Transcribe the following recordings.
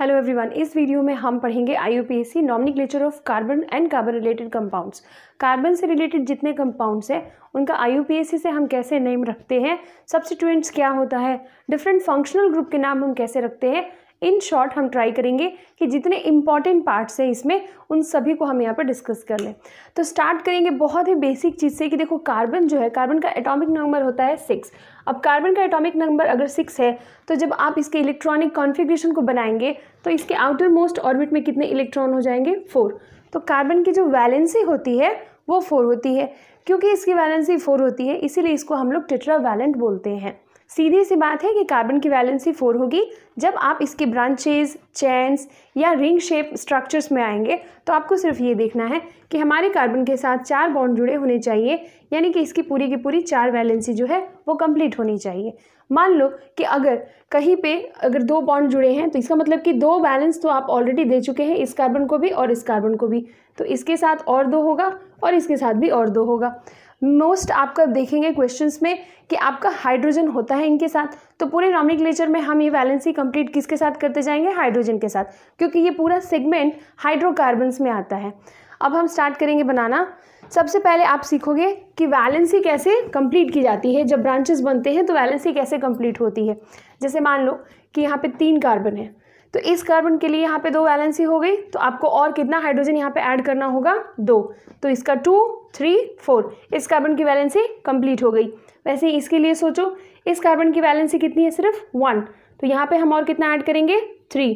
Hello everyone इस video में हम पढ़ेंगे I U P S C nomenclature of carbon and carbon related compounds carbon से related जितने कंपाउंड्स हैं उनका I U P S C से हम कैसे नेम रखते हैं सब्सिट्यूएंट्स क्या होता है डिफरेंट फंक्शनल ग्रुप के नाम हम कैसे रखते हैं इन शॉर्ट हम ट्राई करेंगे कि जितने इंपॉर्टेंट पार्ट्स हैं इसमें उन सभी को हम यहाँ पर डिस्कस कर लें तो स्टार्ट करेंगे बहुत ही बेसिक चीज़ से कि देखो कार्बन जो है कार्बन का एटॉमिक नंबर होता है सिक्स अब कार्बन का एटॉमिक नंबर अगर सिक्स है तो जब आप इसके इलेक्ट्रॉनिक कॉन्फिग्रेशन को बनाएंगे तो इसके आउटर मोस्ट ऑर्बिट में कितने इलेक्ट्रॉन हो जाएंगे फोर तो कार्बन की जो वैलेंसी होती है वो फोर होती है क्योंकि इसकी वैलेंसी फोर होती है इसीलिए इसको हम लोग टेट्रा वैलेंट बोलते हैं सीधी सी बात है कि कार्बन की वैलेंसी फोर होगी जब आप इसके ब्रांचेज चैंस या रिंग शेप स्ट्रक्चर्स में आएंगे तो आपको सिर्फ ये देखना है कि हमारे कार्बन के साथ चार बॉन्ड जुड़े होने चाहिए यानी कि इसकी पूरी की पूरी चार वैलेंसी जो है वो कंप्लीट होनी चाहिए मान लो कि अगर कहीं पे अगर दो बॉन्ड जुड़े हैं तो इसका मतलब कि दो बैलेंस तो आप ऑलरेडी दे चुके हैं इस कार्बन को भी और इस कार्बन को भी तो इसके साथ और दो होगा और इसके साथ भी और दो होगा मोस्ट आपका देखेंगे क्वेश्चंस में कि आपका हाइड्रोजन होता है इनके साथ तो पूरे नॉमिक लेचर में हम ये वैलेंसी कंप्लीट किसके साथ करते जाएंगे हाइड्रोजन के साथ क्योंकि ये पूरा सेगमेंट हाइड्रोकार्बन्स में आता है अब हम स्टार्ट करेंगे बनाना सबसे पहले आप सीखोगे कि वैलेंसी कैसे कंप्लीट की जाती है जब ब्रांचेस बनते हैं तो वैलेंसी कैसे कंप्लीट होती है जैसे मान लो कि यहाँ पे तीन कार्बन है तो इस कार्बन के लिए यहाँ पे दो वैलेंसी हो गई तो आपको और कितना हाइड्रोजन यहाँ पे ऐड करना होगा दो तो इसका टू थ्री फोर इस कार्बन की वैलेंसी कंप्लीट हो गई वैसे इसके लिए सोचो इस कार्बन की वैलेंसी कितनी है सिर्फ वन तो यहाँ पे हम और कितना ऐड करेंगे थ्री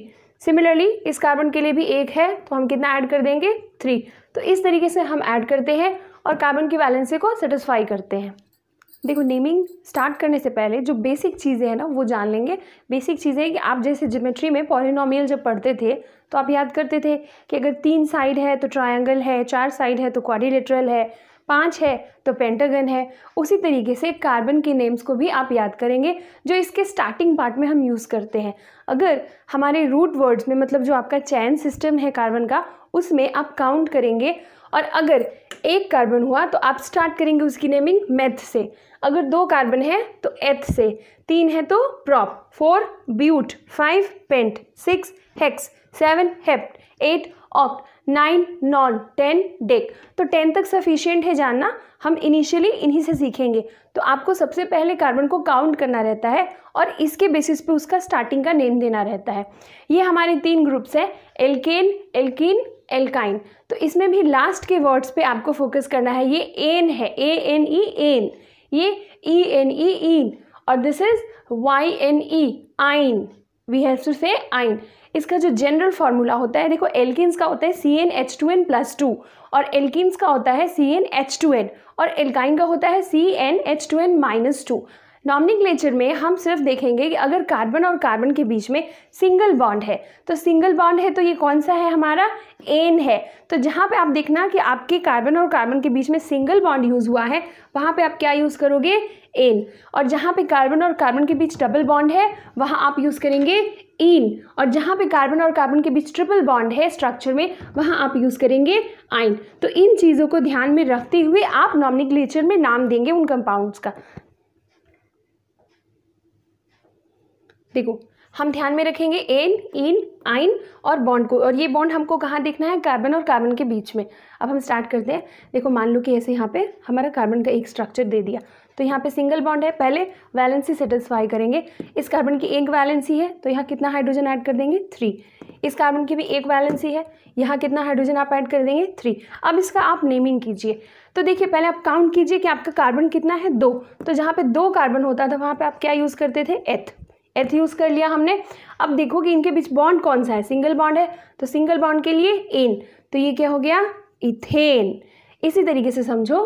सिमिलरली इस कार्बन के लिए भी एक है तो हम कितना ऐड कर देंगे थ्री तो इस तरीके से हम ऐड करते हैं और कार्बन की वैलेंसी को सेटिस्फाई करते हैं देखो नेमिंग स्टार्ट करने से पहले जो बेसिक चीज़ें हैं ना वो जान लेंगे बेसिक चीज़ें कि आप जैसे जिमेट्री में पॉलिनॉमियल जब पढ़ते थे तो आप याद करते थे कि अगर तीन साइड है तो ट्रायंगल है चार साइड है तो क्वारिलेटरल है पाँच है तो पेंटागन है उसी तरीके से कार्बन के नेम्स को भी आप याद करेंगे जो इसके स्टार्टिंग पार्ट में हम यूज़ करते हैं अगर हमारे रूट वर्ड्स में मतलब जो आपका चैन सिस्टम है कार्बन का उसमें आप काउंट करेंगे और अगर एक कार्बन हुआ तो आप स्टार्ट करेंगे उसकी नेमिंग मेथ से अगर दो कार्बन है तो एथ से तीन है तो prop four but five pent six hex seven hept eight oct nine non ten dec तो टेन तक सफिशियंट है जानना हम इनिशियली इन्हीं से सीखेंगे तो आपको सबसे पहले कार्बन को काउंट करना रहता है और इसके बेसिस पे उसका स्टार्टिंग का नेम देना रहता है ये हमारे तीन ग्रुप्स हैं एल्केन एल्कीन एल्काइन तो इसमें भी लास्ट के वर्ड्स पे आपको फोकस करना है ये एन है ए एन ई एन ये ई एन ई ईन और this is Y N E yne we have to से आइन इसका जो जनरल फार्मूला होता है देखो एल्किन्स का होता है C N H two N plus two और एल्किन्स का होता है C N H two N और एल्काइन का होता है C N H two N minus two nomenclature में हम सिर्फ देखेंगे कि अगर कार्बन और कार्बन के बीच में सिंगल बॉन्ड है तो सिंगल बॉन्ड है तो ये कौन सा है हमारा एन है तो जहाँ पे आप देखना कि आपके कार्बन और कार्बन के बीच में सिंगल बॉन्ड यूज़ हुआ है वहाँ पे आप क्या यूज़ करोगे एन और जहाँ पे कार्बन और कार्बन के बीच डबल बॉन्ड है वहाँ आप यूज़ करेंगे इन और जहाँ पे कार्बन और कार्बन के बीच ट्रिपल बॉन्ड है स्ट्रक्चर में वहाँ आप यूज़ करेंगे आइन तो इन चीज़ों को ध्यान में रखते हुए आप नॉमनिक्लेचर में नाम देंगे उन कंपाउंड्स का देखो हम ध्यान में रखेंगे एन इन आइन और बॉन्ड को और ये बॉन्ड हमको कहाँ देखना है कार्बन और कार्बन के बीच में अब हम स्टार्ट करते हैं देखो मान लो कि ऐसे यहाँ पे हमारा कार्बन का एक स्ट्रक्चर दे दिया तो यहाँ पे सिंगल बॉन्ड है पहले वैलेंसी सेटिस्फाई करेंगे इस कार्बन की एक वैलेंसी है तो यहाँ कितना हाइड्रोजन ऐड कर देंगे थ्री इस कार्बन की भी एक वैलेंसी है यहाँ कितना हाइड्रोजन आप ऐड कर देंगे थ्री अब इसका आप नेमिंग कीजिए तो देखिए पहले आप काउंट कीजिए कि आपका कार्बन कितना है दो तो जहाँ पर दो कार्बन होता था वहाँ पर आप क्या यूज़ करते थे एथ एथ यूज़ कर लिया हमने अब देखो कि इनके बीच बॉन्ड कौन सा है सिंगल बॉन्ड है तो सिंगल बॉन्ड के लिए एन तो ये क्या हो गया इथेन इसी तरीके से समझो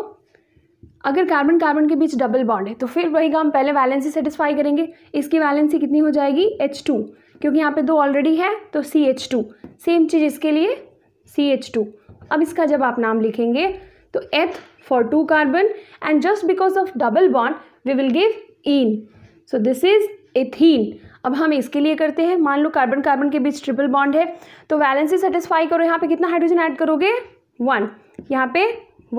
अगर कार्बन कार्बन के बीच डबल बॉन्ड है तो फिर वही काम पहले वैलेंसी सेटिस्फाई करेंगे इसकी वैलेंसी कितनी हो जाएगी एच टू क्योंकि यहाँ पे दो ऑलरेडी है तो सी एच टू सेम चीज़ इसके लिए सी एच टू अब इसका जब आप नाम लिखेंगे तो eth for two carbon and just because of double bond we will give ene so this is ethene अब हम इसके लिए करते हैं मान लो कार्बन कार्बन के बीच ट्रिपल बॉन्ड है तो वैलेंस सेटिस्फाई करो यहाँ पे कितना हाइड्रोजन ऐड करोगे वन यहाँ पे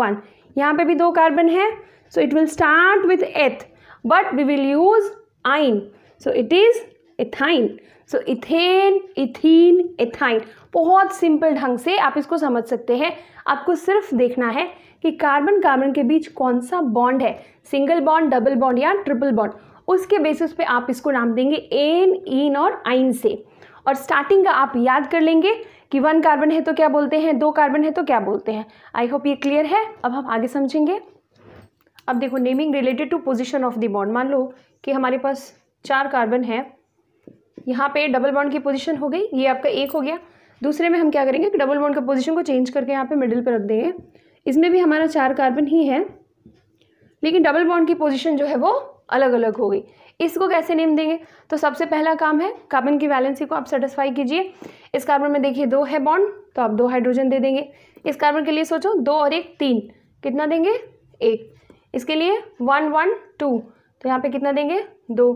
वन यहाँ पे भी दो कार्बन है so it will start with eth but we will use yne so it is ethyne so ethane ethene ethyne बहुत सिंपल ढंग से आप इसको समझ सकते हैं आपको सिर्फ देखना है कि कार्बन कार्बन के बीच कौन सा बॉन्ड है सिंगल बॉन्ड डबल बॉन्ड या ट्रिपल बॉन्ड उसके बेसिस पे आप इसको नाम देंगे एन इन और आइन से और स्टार्टिंग का आप याद कर लेंगे कि वन कार्बन है तो क्या बोलते हैं दो कार्बन है तो क्या बोलते हैं आई होप ये क्लियर है अब हम आगे समझेंगे अब देखो naming related to position of the bond मान लो कि हमारे पास चार कार्बन है यहाँ पे डबल बॉन्ड की पोजिशन हो गई ये आपका एक हो गया दूसरे में हम क्या करेंगे कि डबल बॉन्ड का पोजिशन को चेंज करके यहाँ पे मिडिल पे रख देंगे इसमें भी हमारा चार कार्बन ही है लेकिन डबल बॉन्ड की पोजिशन जो है वो अलग अलग हो गई इसको कैसे नेम देंगे तो सबसे पहला काम है कार्बन की वैलेंसी को आप सेटिस्फाई कीजिए इस कार्बन में देखिए दो है बॉन्ड तो आप दो हाइड्रोजन दे देंगे इस कार्बन के लिए सोचो दो और एक तीन कितना देंगे एक इसके लिए वन वन टू तो यहाँ पे कितना देंगे दो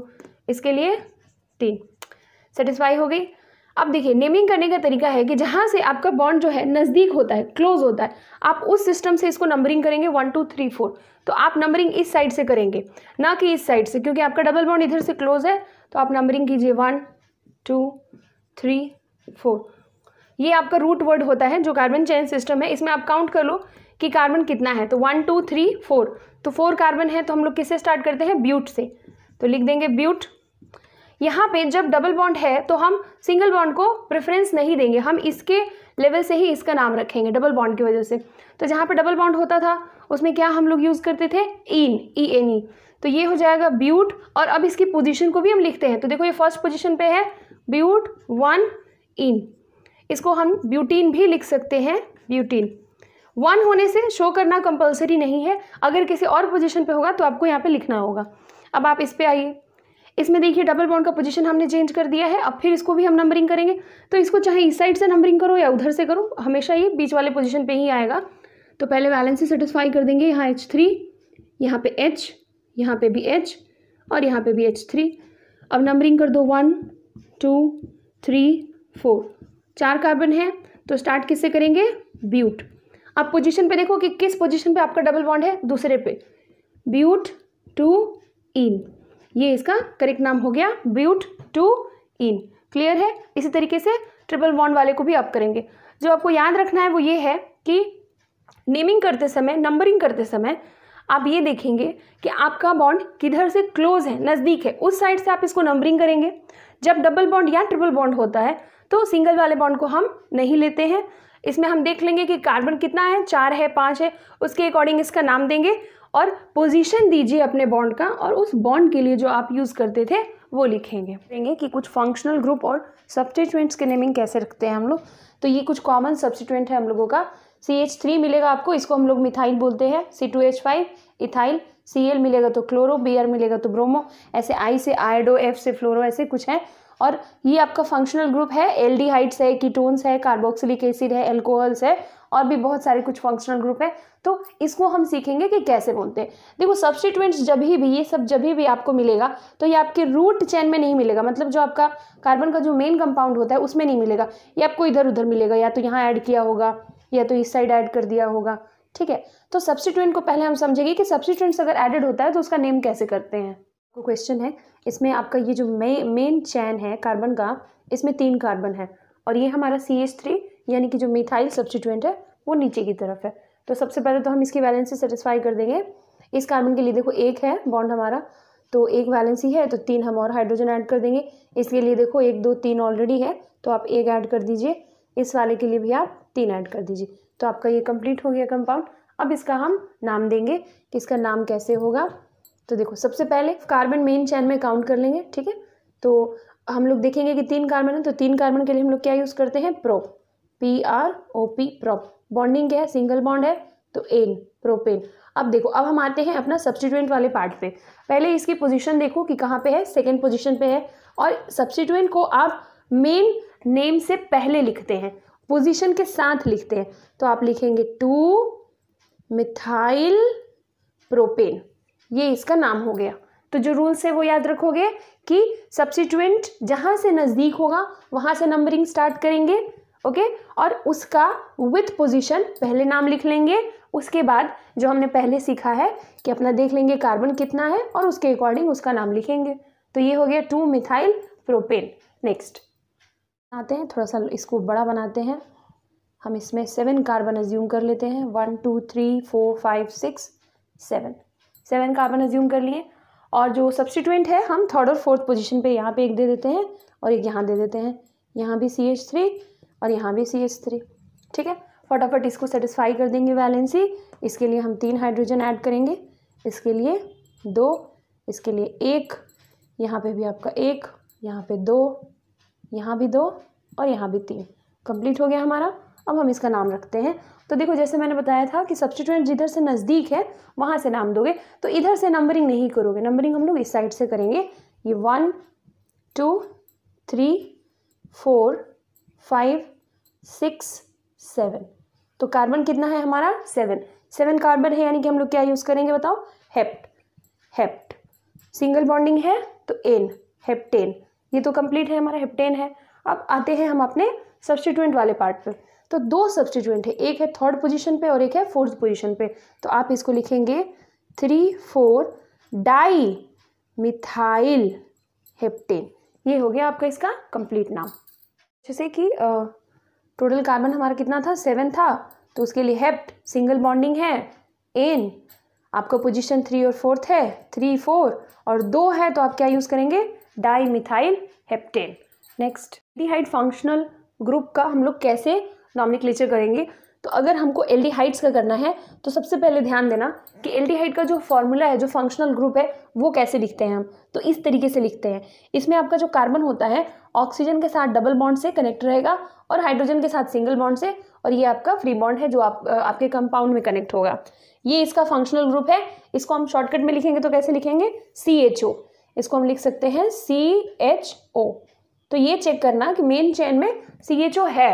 इसके लिए तीन सेटिस्फाई हो गई अब देखिए नेमिंग करने का तरीका है कि जहाँ से आपका बॉन्ड जो है नज़दीक होता है क्लोज होता है आप उस सिस्टम से इसको नंबरिंग करेंगे वन टू थ्री फोर तो आप नंबरिंग इस साइड से करेंगे ना कि इस साइड से क्योंकि आपका डबल बॉन्ड इधर से क्लोज है तो आप नंबरिंग कीजिए वन टू थ्री फोर ये आपका रूट वर्ड होता है जो कार्बन चैन सिस्टम है इसमें आप काउंट कर लो कि कार्बन कितना है तो वन टू थ्री फोर तो फोर कार्बन है तो हम लोग किससे स्टार्ट करते हैं ब्यूट से तो लिख देंगे ब्यूट यहाँ पे जब डबल बॉन्ड है तो हम सिंगल बॉन्ड को प्रेफरेंस नहीं देंगे हम इसके लेवल से ही इसका नाम रखेंगे डबल बॉन्ड की वजह से तो जहाँ पे डबल बॉन्ड होता था उसमें क्या हम लोग यूज़ करते थे इन ई एन ई तो ये हो जाएगा ब्यूट और अब इसकी पोजीशन को भी हम लिखते हैं तो देखो ये फर्स्ट पोजिशन पर है ब्यूट वन इन इसको हम ब्यूटीन भी लिख सकते हैं ब्यूटीन वन होने से शो करना कंपलसरी नहीं है अगर किसी और पोजिशन पर होगा तो आपको यहाँ पर लिखना होगा अब आप इस पर आइए इसमें देखिए डबल बॉन्ड का पोजीशन हमने चेंज कर दिया है अब फिर इसको भी हम नंबरिंग करेंगे तो इसको चाहे इस साइड से नंबरिंग करो या उधर से करो हमेशा ये बीच वाले पोजिशन पर ही आएगा तो पहले बैलेंस ही सेटिस्फाई कर देंगे यहाँ एच थ्री यहाँ पे एच यहाँ पे भी एच और यहाँ पे भी एच थ्री अब नंबरिंग कर दो वन टू थ्री फोर चार कार्बन है तो स्टार्ट किससे करेंगे ब्यूट अब पोजीशन पे देखो कि किस पोजीशन पे आपका डबल बॉन्ड है दूसरे पे ब्यूट टू इन ये इसका करेक्ट नाम हो गया ब्यूट टू इन क्लियर है इसी तरीके से ट्रिपल बॉन्ड वाले को भी आप करेंगे जो आपको याद रखना है वो ये है कि नेमिंग करते समय नंबरिंग करते समय आप ये देखेंगे कि आपका बॉन्ड किधर से क्लोज है नज़दीक है उस साइड से आप इसको नंबरिंग करेंगे जब डबल बॉन्ड या ट्रिपल बॉन्ड होता है तो सिंगल वाले बॉन्ड को हम नहीं लेते हैं इसमें हम देख लेंगे कि कार्बन कितना है चार है पाँच है उसके अकॉर्डिंग इसका नाम देंगे और पोजीशन दीजिए अपने बॉन्ड का और उस बॉन्ड के लिए जो आप यूज़ करते थे वो लिखेंगे देंगे कि कुछ फंक्शनल ग्रुप और सब्सटीट्यूएंट्स के नेमिंग कैसे रखते हैं हम लोग तो ये कुछ कॉमन सब्सिट्यूएंट है हम लोगों का सी एच थ्री मिलेगा आपको इसको हम लोग मिथाइल बोलते हैं C two H five ethyl C L मिलेगा तो क्लोरो बी आर मिलेगा तो ब्रोमो ऐसे आई से आयडो एफ से फ्लोरो ऐसे कुछ है और ये आपका फंक्शनल ग्रुप है एल्डिहाइड्स है कीटोन्स है कार्बोक्सिलिक एसिड है एल्कोहल्स है और भी बहुत सारे कुछ फंक्शनल ग्रुप है तो इसको हम सीखेंगे कि कैसे बोलते हैं देखो सब्सिट्यूंट्स जब ही भी ये सब जब ही भी आपको मिलेगा तो ये आपके रूट चेन में नहीं मिलेगा मतलब जो आपका कार्बन का जो मेन कंपाउंड होता है उसमें नहीं मिलेगा ये आपको इधर उधर मिलेगा या तो यहाँ ऐड किया होगा या तो इस साइड ऐड कर दिया होगा ठीक है तो सब्सिट्यूंट को पहले हम समझेंगे कि सब्सिट्यूंट्स अगर एडेड होता है तो उसका नेम कैसे करते हैं को क्वेश्चन है इसमें आपका ये जो मे मेन चैन है कार्बन का इसमें तीन कार्बन है और ये हमारा सी एच थ्री यानी कि जो मिथाइल सब्सिट्यूएंट है वो नीचे की तरफ है तो सबसे पहले तो हम इसकी वैलेंसी सेटिस्फाई कर देंगे इस कार्बन के लिए देखो एक है बॉन्ड हमारा तो एक वैलेंसी है तो तीन हम और हाइड्रोजन ऐड कर देंगे इसके लिए देखो एक दो तीन ऑलरेडी है तो आप एक ऐड कर दीजिए इस वाले के लिए भी आप तीन ऐड कर दीजिए तो आपका ये कंप्लीट हो गया कंपाउंड अब इसका हम नाम देंगे कि इसका नाम कैसे होगा तो देखो सबसे पहले कार्बन मेन चैन में काउंट कर लेंगे ठीक है तो हम लोग देखेंगे कि तीन कार्बन है तो तीन कार्बन के लिए हम लोग क्या यूज़ करते हैं prop P R O P prop bonding क्या है सिंगल बॉन्ड है तो एन प्रोपेन अब देखो अब हम आते हैं अपना सब्सिट्यूएंट वाले पार्ट पे पहले इसकी पोजीशन देखो कि कहाँ पे है सेकंड पोजीशन पे है और सब्सिट्यूएंट को आप मेन नेम से पहले लिखते हैं पोजीशन के साथ लिखते हैं तो आप लिखेंगे टू मिथाइल प्रोपेन ये इसका नाम हो गया तो जो रूल्स है वो याद रखोगे कि सब्सिट्यूएंट जहाँ से नज़दीक होगा वहाँ से नंबरिंग स्टार्ट करेंगे ओके और उसका विथ पोजीशन पहले नाम लिख लेंगे उसके बाद जो हमने पहले सीखा है कि अपना देख लेंगे कार्बन कितना है और उसके अकॉर्डिंग उसका नाम लिखेंगे तो ये हो गया टू मिथाइल प्रोपेन नेक्स्ट बनाते हैं थोड़ा सा इसको बड़ा बनाते हैं हम इसमें सेवन कार्बन एज्यूम कर लेते हैं one two three four five six seven seven carbon assume कर लिए और जो सब्सटीट्यूंट है हम थर्ड और फोर्थ पोजीशन पे यहाँ पे एक दे देते हैं और एक यहाँ दे देते हैं यहाँ भी सी एच थ्री और यहाँ भी सी एच थ्री ठीक है फटाफट इसको सेटिस्फाई कर देंगे वैलेंसी इसके लिए हम तीन हाइड्रोजन ऐड करेंगे इसके लिए दो इसके लिए एक यहाँ पे भी आपका एक यहाँ पे दो यहाँ भी दो और यहाँ भी तीन कंप्लीट हो गया हमारा अब हम इसका नाम रखते हैं तो देखो जैसे मैंने बताया था कि सब्सिट्यूएंट जिधर से नज़दीक है वहाँ से नाम दोगे तो इधर से नंबरिंग नहीं करोगे नंबरिंग हम लोग इस साइड से करेंगे ये one two three four five six seven तो कार्बन कितना है हमारा सेवन सेवन कार्बन है यानी कि हम लोग क्या यूज़ करेंगे बताओ हेप्ट हेप्ट सिंगल बॉन्डिंग है तो एन हेप्टेन ये तो कंप्लीट है हमारा हेप्टेन है अब आते हैं हम अपने सब्सिट्यूएंट वाले पार्ट पर तो दो सब्सटीट्यूएंट है एक है थर्ड पोजीशन पे और एक है फोर्थ पोजीशन पे तो आप इसको लिखेंगे three four dimethyl heptane ये हो गया आपका इसका कंप्लीट नाम जैसे कि टोटल कार्बन हमारा कितना था सेवन था तो उसके लिए हेप्ट सिंगल बॉन्डिंग है एन आपका पोजीशन थ्री और फोर्थ है थ्री फोर और दो है तो आप क्या यूज़ करेंगे डाई मिथाइल हेप्टेन नेक्स्ट डिहाइड फंक्शनल ग्रुप का हम लोग कैसे नॉमनिक्लेचर करेंगे तो अगर हमको एल का करना है तो सबसे पहले ध्यान देना कि एल का जो फॉर्मूला है जो फंक्शनल ग्रुप है वो कैसे लिखते हैं हम तो इस तरीके से लिखते हैं इसमें आपका जो कार्बन होता है ऑक्सीजन के साथ डबल बॉन्ड से कनेक्ट रहेगा और हाइड्रोजन के साथ सिंगल बॉन्ड से और ये आपका फ्री बॉन्ड है जो आप आपके कंपाउंड में कनेक्ट होगा ये इसका फंक्शनल ग्रुप है इसको हम शॉर्टकट में लिखेंगे तो कैसे लिखेंगे सी एच ओ इसको हम लिख सकते हैं सी एच ओ तो ये चेक करना कि मेन चेन में सी एच ओ है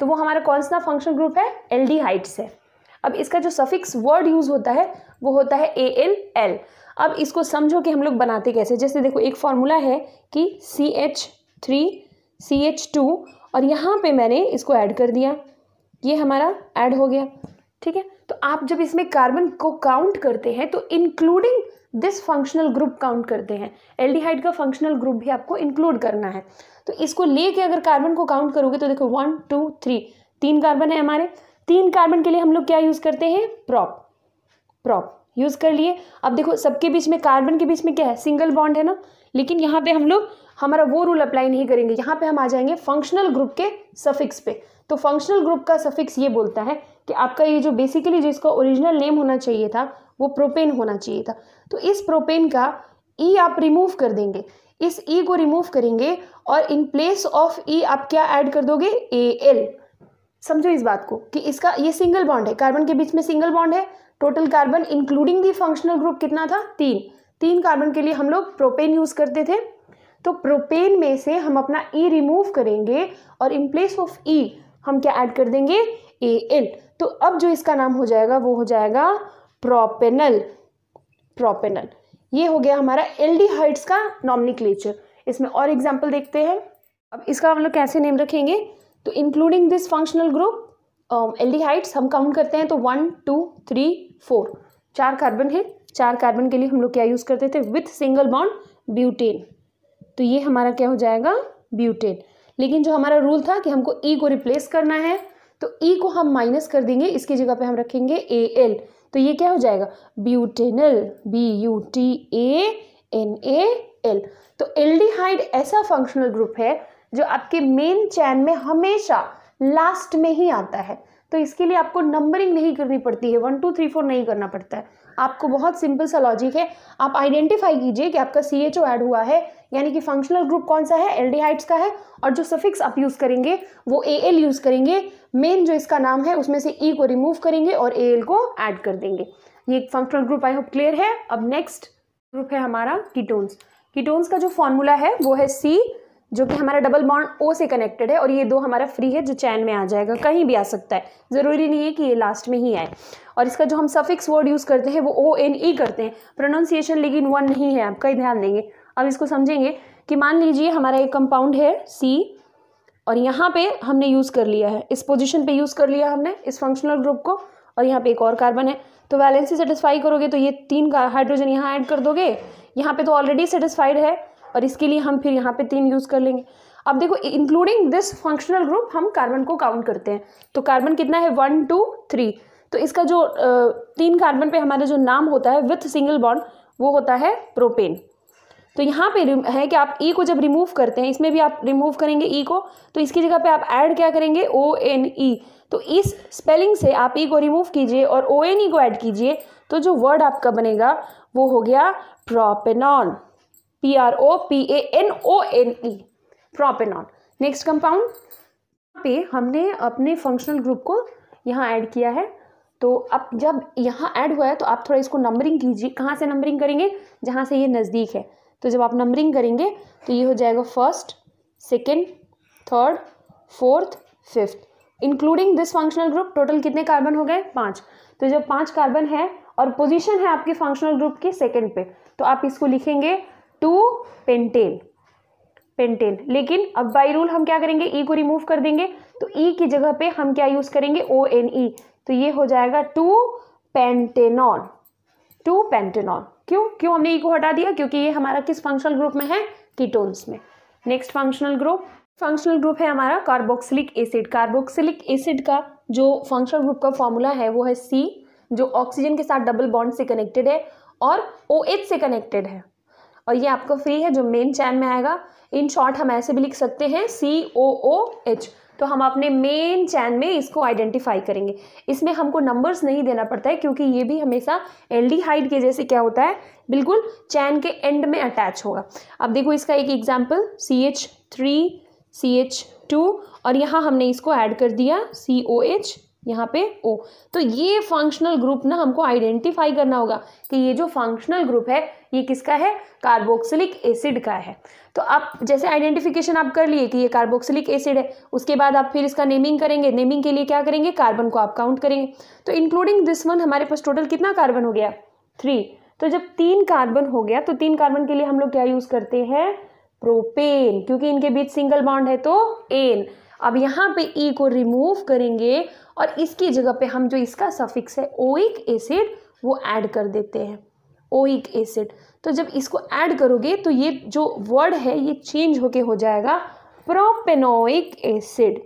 तो वो हमारा कौन सा फंक्शनल ग्रुप है एल है अब इसका जो सफिक्स वर्ड यूज़ होता है वो होता है ए एल एल अब इसको समझो कि हम लोग बनाते कैसे जैसे देखो एक फार्मूला है कि C H three C H two और यहाँ पे मैंने इसको ऐड कर दिया ये हमारा ऐड हो गया ठीक है तो आप जब इसमें कार्बन को काउंट करते हैं तो including this functional group count करते हैं एल्डिहाइड का फंक्शनल ग्रुप भी आपको इंक्लूड करना है तो इसको लेके अगर कार्बन को काउंट करोगे तो देखो वन टू थ्री तीन कार्बन है हमारे तीन कार्बन के लिए हम लोग क्या यूज़ करते हैं प्रॉप प्रॉप यूज़ कर लिए अब देखो सबके बीच में कार्बन के बीच में क्या है सिंगल बॉन्ड है ना लेकिन यहाँ पे हम लोग हमारा वो रूल अप्लाई नहीं करेंगे यहाँ पे हम आ जाएंगे फंक्शनल ग्रुप के सफिक्स पे तो फंक्शनल ग्रुप का सफिक्स ये बोलता है कि आपका ये जो बेसिकली जो इसका ओरिजिनल नेम होना चाहिए था वो प्रोपेन होना चाहिए था तो इस प्रोपेन का ई e आप रिमूव कर देंगे इस ई e को रिमूव करेंगे और इन प्लेस ऑफ ई आप क्या ऐड कर दोगे ए एल समझो इस बात को कि इसका ये सिंगल बॉन्ड है कार्बन के बीच में सिंगल बॉन्ड है total carbon including the functional group कितना था तीन तीन कार्बन के लिए हम लोग प्रोपेन यूज़ करते थे तो प्रोपेन में से हम अपना ई e रिमूव करेंगे और इन प्लेस ऑफ ई हम क्या ऐड कर देंगे ए एल तो अब जो इसका नाम हो जाएगा वो हो जाएगा प्रोपेनल प्रोपेनल ये हो गया हमारा एल्डिहाइड्स का नॉमनिक्लेचर इसमें और एग्जाम्पल देखते हैं अब इसका हम लोग कैसे नेम रखेंगे तो including this functional group aldehydes हम काउंट करते हैं तो वन टू थ्री फोर चार कार्बन है चार कार्बन के लिए हम लोग क्या यूज़ करते थे विथ सिंगल बॉन्ड ब्यूटेन तो ये हमारा क्या हो जाएगा ब्यूटेन लेकिन जो हमारा रूल था कि हमको ई e को रिप्लेस करना है तो ई e को हम माइनस कर देंगे इसकी जगह पे हम रखेंगे ए एल तो ये क्या हो जाएगा butanal B U T A N A L तो हाइड ऐसा फंक्शनल ग्रुप है जो आपके मेन चैन में हमेशा लास्ट में ही आता है तो इसके लिए आपको नंबरिंग नहीं करनी पड़ती है वन टू थ्री फोर नहीं करना पड़ता है आपको बहुत सिंपल सा लॉजिक है आप आइडेंटिफाई कीजिए कि आपका सी एच ओ एड हुआ है यानी कि फंक्शनल ग्रुप कौन सा है एल डी हाइट्स का है और जो सफिक्स आप यूज़ करेंगे वो ए एल यूज़ करेंगे मेन जो इसका नाम है उसमें से ई e को रिमूव करेंगे और ए एल को ऐड कर देंगे ये एक functional group I hope clear है अब नेक्स्ट ग्रुप है हमारा कीटोन्स कीटोन्स का जो फॉर्मूला है वो है सी जो कि हमारा डबल बॉन्ड ओ से कनेक्टेड है और ये दो हमारा फ्री है जो चैन में आ जाएगा कहीं भी आ सकता है ज़रूरी नहीं है कि ये लास्ट में ही आए और इसका जो हम सफिक्स वर्ड यूज़ करते हैं वो ओ एन ई करते हैं प्रोनाउंसिएशन लेकिन वन नहीं है आपका ही ध्यान देंगे अब इसको समझेंगे कि मान लीजिए हमारा एक कंपाउंड है सी और यहाँ पर हमने यूज़ कर लिया है इस पोजिशन पर यूज़ कर लिया हमने इस फंक्शनल ग्रुप को और यहाँ पर एक और कार्बन है तो वैलेंसी सेटिस्फाई करोगे तो ये तीन हाइड्रोजन यहाँ ऐड कर दोगे यहाँ पे तो ऑलरेडी सेटिस्फाइड है और इसके लिए हम फिर यहाँ पे तीन यूज़ कर लेंगे अब देखो इंक्लूडिंग दिस फंक्शनल ग्रुप हम कार्बन को काउंट करते हैं तो कार्बन कितना है वन टू थ्री तो इसका जो तीन कार्बन पे हमारा जो नाम होता है विथ सिंगल बॉन्ड वो होता है प्रोपेन तो यहाँ पे है कि आप ई e को जब रिमूव करते हैं इसमें भी आप रिमूव करेंगे ई e को तो इसकी जगह पे आप ऐड क्या करेंगे ओ एन ई तो इस स्पेलिंग से आप ई e को रिमूव कीजिए और ओ एन ई को ऐड कीजिए तो जो वर्ड आपका बनेगा वो हो गया propanone P R O P A N O N E propanol next compound पे हमने अपने फंक्शनल ग्रुप को यहाँ ऐड किया है तो अब जब यहाँ ऐड हुआ है तो आप थोड़ा इसको नंबरिंग कीजिए कहाँ से नंबरिंग करेंगे जहाँ से ये नज़दीक है तो जब आप नंबरिंग करेंगे तो ये हो जाएगा first second third fourth fifth including this functional group total कितने कार्बन हो गए पाँच तो जब पाँच कार्बन है और पोजिशन है आपके फंक्शनल ग्रुप के सेकेंड पे तो आप इसको लिखेंगे टू पेंटेन पेंटेन लेकिन अब बाई रूल हम क्या करेंगे ई e को रिमूव कर देंगे तो ई e की जगह पे हम क्या यूज़ करेंगे ओ एन ई तो ये हो जाएगा टू पेंटेनॉन टू पेंटेनॉन क्यों क्यों हमने ई e को हटा दिया क्योंकि ये हमारा किस फंक्शनल ग्रुप में है कीटोन्स में next functional group functional group है हमारा कार्बोक्सिलिक एसिड कार्बोक्सिलिक एसिड का जो फंक्शनल ग्रुप का फॉर्मूला है वो है सी जो ऑक्सीजन के साथ डबल बॉन्ड से कनेक्टेड है और ओ OH से कनेक्टेड है और ये आपको फ्री है जो मेन चैन में आएगा इन शॉर्ट हम ऐसे भी लिख सकते हैं सी ओ ओ एच तो हम अपने मेन चैन में इसको आइडेंटिफाई करेंगे इसमें हमको नंबर्स नहीं देना पड़ता है क्योंकि ये भी हमेशा एल्डिहाइड के जैसे क्या होता है बिल्कुल चैन के एंड में अटैच होगा अब देखो इसका एक example C H three C H two और यहाँ हमने इसको ऐड कर दिया सी ओ एच यहाँ पे ओ तो ये फंक्शनल ग्रुप ना हमको आइडेंटिफाई करना होगा कि ये जो फंक्शनल ग्रुप है ये किसका है कार्बोक्सिलिक एसिड का है तो आप जैसे आइडेंटिफिकेशन आप कर लिए कि ये कार्बोक्सिलिक एसिड है उसके बाद आप फिर इसका नेमिंग करेंगे नेमिंग के लिए क्या करेंगे कार्बन को आप काउंट करेंगे तो इंक्लूडिंग दिस वन हमारे पास टोटल कितना कार्बन हो गया थ्री तो जब तीन कार्बन हो गया तो तीन कार्बन के लिए हम लोग क्या यूज़ करते हैं प्रोपेन क्योंकि इनके बीच सिंगल बॉन्ड है तो एन अब यहाँ पे ई e को रिमूव करेंगे और इसकी जगह पे हम जो इसका सफिक्स है ओइक एसिड वो ऐड कर देते हैं ओइक एसिड तो जब इसको ऐड करोगे तो ये जो वर्ड है ये चेंज होके हो जाएगा प्रोपेनोइक एसिड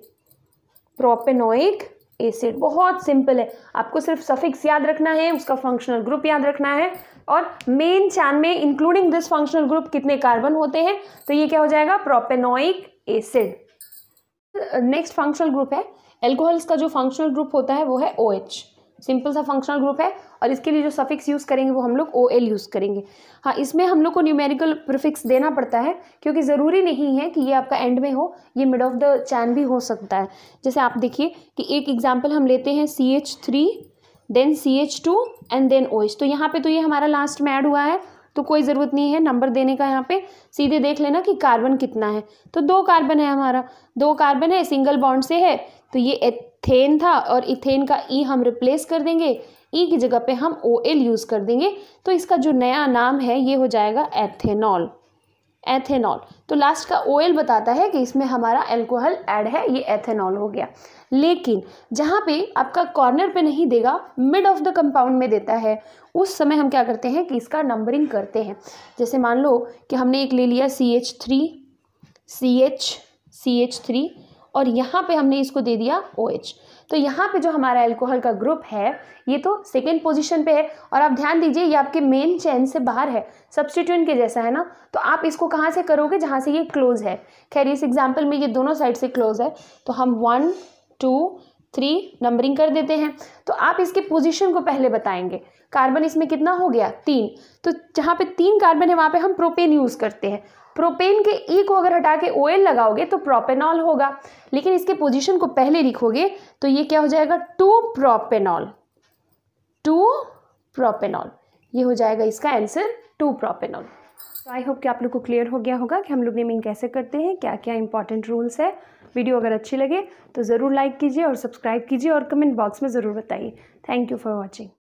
प्रोपेनोइक एसिड बहुत सिंपल है आपको सिर्फ सफिक्स याद रखना है उसका फंक्शनल ग्रुप याद रखना है और मेन चैन में इंक्लूडिंग दिस फंक्शनल ग्रुप कितने कार्बन होते हैं तो ये क्या हो जाएगा propanoic acid next functional group है एल्कोहल्स का जो फंक्शनल ग्रुप होता है वो है ओ OH. सिंपल सा फंक्शनल ग्रुप है और इसके लिए जो सफिक्स यूज़ करेंगे वो हम लोग ओ एल यूज़ करेंगे हाँ इसमें हम लोग को न्यूमेरिकल प्रिफिक्स देना पड़ता है क्योंकि ज़रूरी नहीं है कि ये आपका एंड में हो ये मिड ऑफ द चैन भी हो सकता है जैसे आप देखिए कि एक एग्जाम्पल हम लेते हैं C H three then C H two and then O H तो यहाँ पे तो ये हमारा लास्ट में ऐड हुआ है तो कोई ज़रूरत नहीं है नंबर देने का यहाँ पे सीधे देख लेना कि कार्बन कितना है तो दो कार्बन है हमारा दो कार्बन है सिंगल बॉन्ड से है तो ये थेन था और इथेन का ई e हम रिप्लेस कर देंगे ई e की जगह पे हम ओ एल यूज़ कर देंगे तो इसका जो नया नाम है ये हो जाएगा एथेनॉल एथेनॉल तो लास्ट का ओ एल बताता है कि इसमें हमारा एल्कोहल ऐड है ये एथेनॉल हो गया लेकिन जहाँ पे आपका कॉर्नर पे नहीं देगा मिड ऑफ द कंपाउंड में देता है उस समय हम क्या करते हैं कि इसका नंबरिंग करते हैं जैसे मान लो कि हमने एक ले लिया C H three C H C H three और यहाँ पे हमने इसको दे दिया ओ OH. तो यहाँ पे जो हमारा एल्कोहल का ग्रुप है ये तो सेकेंड पोजिशन पे है और आप ध्यान दीजिए ये आपके मेन चैन से बाहर है सब्सटीट्यूंट के जैसा है ना तो आप इसको कहाँ से करोगे जहाँ से ये क्लोज है खैर इस एग्जाम्पल में ये दोनों साइड से क्लोज है तो हम वन टू थ्री नंबरिंग कर देते हैं तो आप इसके पोजिशन को पहले बताएंगे कार्बन इसमें कितना हो गया तीन तो जहाँ पे तीन कार्बन है वहाँ पे हम प्रोपेन यूज़ करते हैं प्रोपेन के ई e को अगर हटा के ओएल लगाओगे तो प्रोपेनॉल होगा लेकिन इसके पोजिशन को पहले लिखोगे तो ये क्या हो जाएगा टू प्रोपेनॉल टू प्रोपेनॉल ये हो जाएगा इसका आंसर टू प्रोपेनॉल तो आई होप कि आप लोग को क्लियर हो गया होगा कि हम लोग नेमिंग कैसे करते हैं क्या क्या इंपॉर्टेंट रूल्स है वीडियो अगर अच्छी लगे तो ज़रूर लाइक कीजिए और सब्सक्राइब कीजिए और कमेंट बॉक्स में ज़रूर बताइए थैंक यू फॉर वॉचिंग